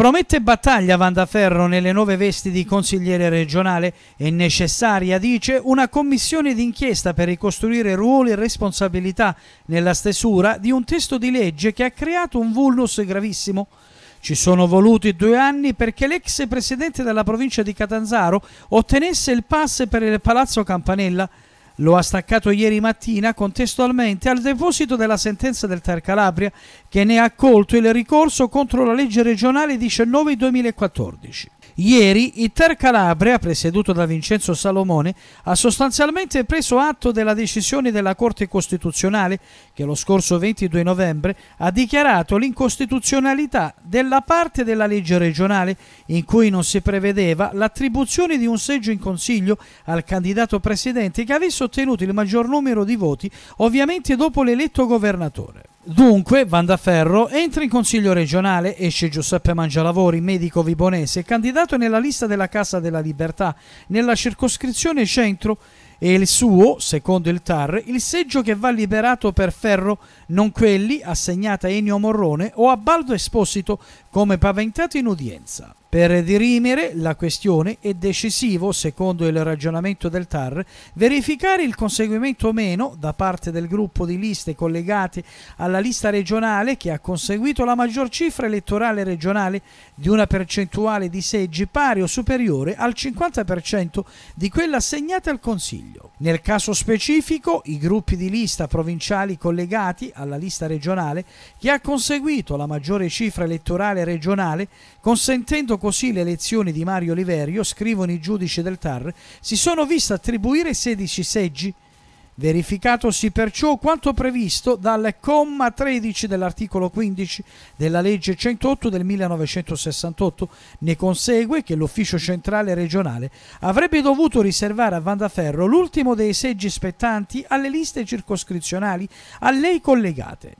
Promette battaglia Vandaferro nelle nuove vesti di consigliere regionale. È necessaria, dice, una commissione d'inchiesta per ricostruire ruoli e responsabilità nella stesura di un testo di legge che ha creato un vulnus gravissimo. Ci sono voluti due anni perché l'ex presidente della provincia di Catanzaro ottenesse il pass per il Palazzo Campanella. Lo ha staccato ieri mattina contestualmente al deposito della sentenza del Tar Calabria che ne ha accolto il ricorso contro la legge regionale 19-2014. Ieri Inter Calabria, presieduto da Vincenzo Salomone, ha sostanzialmente preso atto della decisione della Corte Costituzionale che lo scorso 22 novembre ha dichiarato l'incostituzionalità della parte della legge regionale in cui non si prevedeva l'attribuzione di un seggio in Consiglio al candidato presidente che avesse ottenuto il maggior numero di voti, ovviamente dopo l'eletto governatore. Dunque, Vandaferro entra in consiglio regionale, esce Giuseppe Mangialavori, medico vibonese, candidato nella lista della Casa della Libertà, nella circoscrizione centro e il suo, secondo il TAR, il seggio che va liberato per Ferro, non quelli assegnati a Ennio Morrone o a Baldo Esposito, come paventato in udienza. Per dirimere la questione è decisivo, secondo il ragionamento del TAR, verificare il conseguimento o meno da parte del gruppo di liste collegate alla lista regionale che ha conseguito la maggior cifra elettorale regionale di una percentuale di seggi pari o superiore al 50% di quella assegnata al Consiglio. Consiglio. Nel caso specifico, i gruppi di lista provinciali collegati alla lista regionale che ha conseguito la maggiore cifra elettorale regionale, consentendo così l'elezione di Mario Liverio, scrivono i giudici del TAR, si sono visti attribuire 16 seggi verificatosi perciò quanto previsto dal comma 13 dell'articolo 15 della legge 108 del 1968, ne consegue che l'ufficio centrale regionale avrebbe dovuto riservare a Vandaferro l'ultimo dei seggi spettanti alle liste circoscrizionali a lei collegate.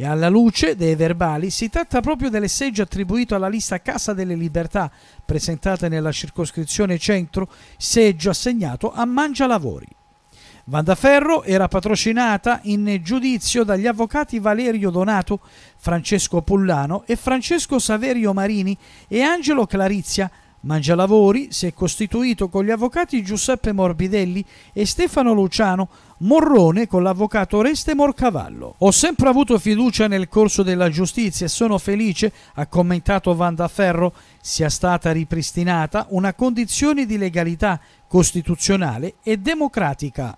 E alla luce dei verbali si tratta proprio delle seggi attribuito alla lista Casa delle Libertà, presentata nella circoscrizione centro, seggio assegnato a Mangialavori. Vandaferro era patrocinata in giudizio dagli avvocati Valerio Donato, Francesco Pullano e Francesco Saverio Marini e Angelo Clarizia. Mangialavori si è costituito con gli avvocati Giuseppe Morbidelli e Stefano Luciano, Morrone con l'avvocato Oreste Morcavallo. Ho sempre avuto fiducia nel corso della giustizia e sono felice, ha commentato Vandaferro, sia stata ripristinata una condizione di legalità costituzionale e democratica.